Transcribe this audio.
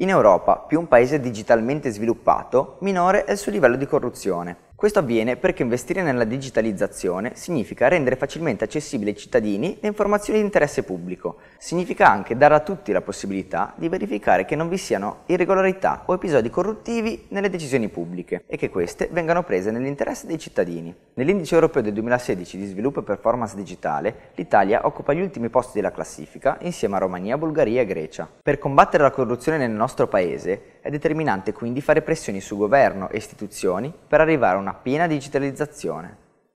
In Europa, più un paese è digitalmente sviluppato, minore è il suo livello di corruzione. Questo avviene perché investire nella digitalizzazione significa rendere facilmente accessibili ai cittadini le informazioni di interesse pubblico, significa anche dare a tutti la possibilità di verificare che non vi siano irregolarità o episodi corruttivi nelle decisioni pubbliche e che queste vengano prese nell'interesse dei cittadini. Nell'Indice europeo del 2016 di sviluppo e performance digitale, l'Italia occupa gli ultimi posti della classifica insieme a Romania, Bulgaria e Grecia. Per combattere la corruzione nel nostro paese, è determinante quindi fare pressioni su governo e istituzioni per arrivare a una piena digitalizzazione.